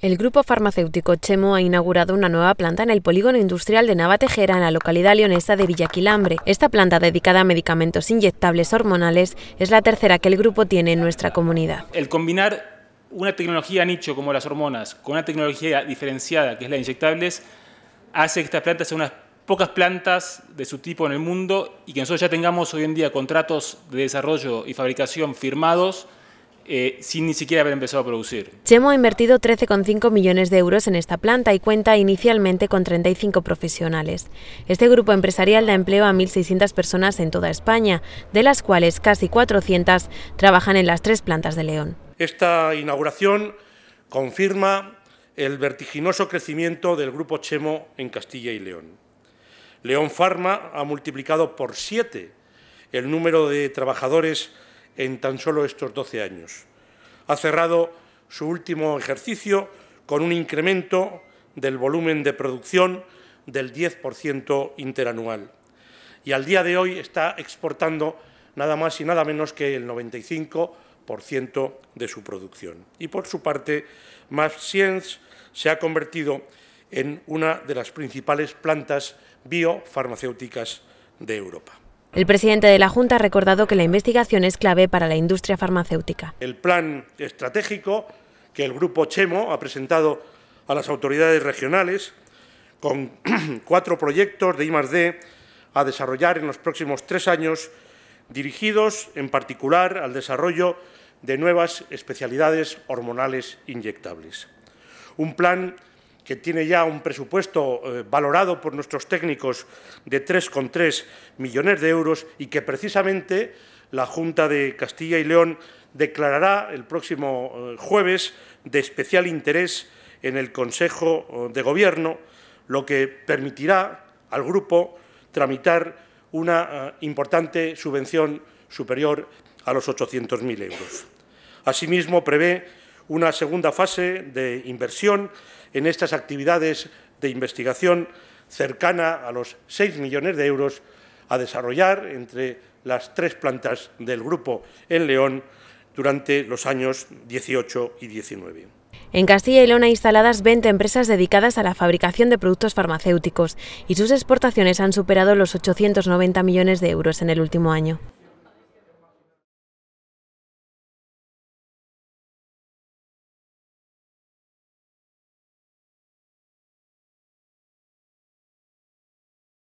El grupo farmacéutico Chemo ha inaugurado una nueva planta en el polígono industrial de Navatejera, en la localidad leonesa de Villaquilambre. Esta planta dedicada a medicamentos inyectables hormonales es la tercera que el grupo tiene en nuestra comunidad. El combinar una tecnología nicho como las hormonas con una tecnología diferenciada que es la de inyectables hace que estas plantas sean unas pocas plantas de su tipo en el mundo y que nosotros ya tengamos hoy en día contratos de desarrollo y fabricación firmados eh, sin ni siquiera haber empezado a producir. Chemo ha invertido 13,5 millones de euros en esta planta y cuenta inicialmente con 35 profesionales. Este grupo empresarial da empleo a 1.600 personas en toda España, de las cuales casi 400 trabajan en las tres plantas de León. Esta inauguración confirma el vertiginoso crecimiento del grupo Chemo en Castilla y León. León Pharma ha multiplicado por siete el número de trabajadores en tan solo estos 12 años. Ha cerrado su último ejercicio con un incremento del volumen de producción del 10% interanual. Y al día de hoy está exportando nada más y nada menos que el 95% de su producción. Y por su parte, Science se ha convertido en una de las principales plantas biofarmacéuticas de Europa. El presidente de la Junta ha recordado que la investigación es clave para la industria farmacéutica. El plan estratégico que el Grupo Chemo ha presentado a las autoridades regionales con cuatro proyectos de I+.D. a desarrollar en los próximos tres años dirigidos en particular al desarrollo de nuevas especialidades hormonales inyectables. Un plan que tiene ya un presupuesto eh, valorado por nuestros técnicos de 3,3 millones de euros y que precisamente la Junta de Castilla y León declarará el próximo eh, jueves de especial interés en el Consejo eh, de Gobierno, lo que permitirá al grupo tramitar una importante subvención superior a los 800.000 euros. Asimismo, prevé una segunda fase de inversión en estas actividades de investigación cercana a los 6 millones de euros a desarrollar entre las tres plantas del grupo en León durante los años 18 y 19. En Castilla y León hay instaladas 20 empresas dedicadas a la fabricación de productos farmacéuticos y sus exportaciones han superado los 890 millones de euros en el último año.